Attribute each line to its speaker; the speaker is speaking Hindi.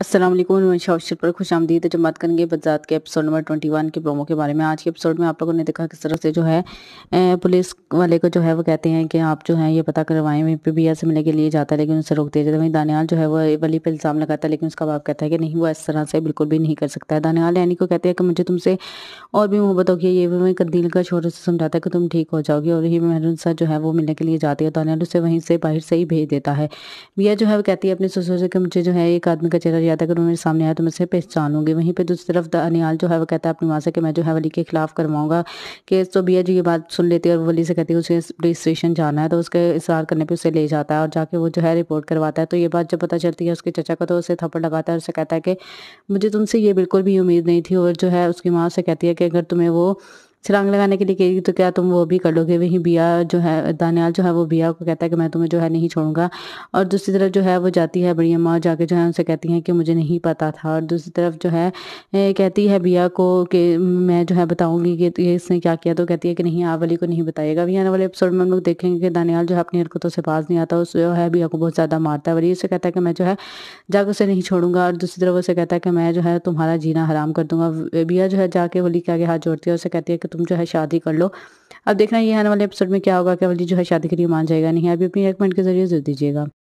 Speaker 1: असलम नशा ऑप्शन पर खुश आमदी तो जब बात करेंगे बजात के एपिसोड नंबर ट्वेंटी वन के प्रोमो के बारे में आज के एपिसोड में आप लोगों ने देखा किस तरह से जो है पुलिस वाले को जो है वो कहते हैं कि आप जो है ये पता करवाएं वहीं पे भी ऐसे मिलने के लिए जाता है लेकिन उनसे रोक दिया जाता है वहीं दानियाल जो है वो वली पर इल्ज़ाम लगाता है लेकिन उसका बाप कहता है कि नहीं वो इस तरह से बिल्कुल भी नहीं कर सकता है दानियाल यानी को कहते हैं कि मुझे तुमसे और भी मोहब्बत होगी ये भी वहीं कदील का शोर से समझाता है कि तुम ठीक हो जाओगी और ही महरून जो है वो मिलने के लिए जाती है दानियाल उसे वहीं से बाहर से ही भेज देता है बिया जो है वो कहती है अपने ससुर से कि मुझे जो है एक आदमी का चेहरा याद अगर मेरे सामने आया तो मैं उसे पहचानूंगी वहीं पर दूसरी तरफ अनियाल जो है वो कहता है अपनी माँ से कि मैं जो है वली के खिलाफ करवाऊंगा कि तो भैया जी ये बात सुन लेती है और वली से कहती है उसे पुलिस स्टेशन जाना है तो उसके इशार करने पर उसे ले जाता है और जाके वो जो है रिपोर्ट करवाता है तो ये बात जब पता चलती है उसके चचा को तो उसे थप्पड़ लगाता है उसे कहता है कि मुझे तुमसे ये बिल्कुल भी उम्मीद नहीं थी और जो है उसकी माँ से कहती है कि अगर तुम्हें वो छलांग लगाने के लिए कही तो क्या तुम वो भी कर लोगे वहीं बिया जो है दानियाल जो है वो बिया को कहता है कि मैं तुम्हें जो है नहीं छोड़ूंगा और दूसरी तरफ जो है वो जाती है बड़ी अम्मा जाके जो है उनसे कहती हैं कि मुझे नहीं पता था और दूसरी तरफ जो है कहती है बिया को कि मैं जो है बताऊँगी कि इसने क्या किया तो कहती है कि नहीं आप वाली को नहीं बताएगा अभी आने वाले एपिसोड में हम लोग देखेंगे कि दानियाल जो है अपनी हरकतों से बाज नहीं आता उस जो है बिया को बहुत ज़्यादा मारता है वली उसे कहता है कि मैं जो है जाकर उसे नहीं छोड़ूंगा और दूसरी तरफ उसे कहता है कि मैं जो है तुम्हारा जीना हराम कर दूंगा बिया जो है जाके वली के आगे हाथ जोड़ती है उसे कहती है कि तुम जो है शादी कर लो अब देखना ये आने वाले एपिसोड में क्या होगा क्या वली जो है शादी के लिए मान जाएगा नहीं अभी अपनी मिनट के जरिए जरूर दीजिएगा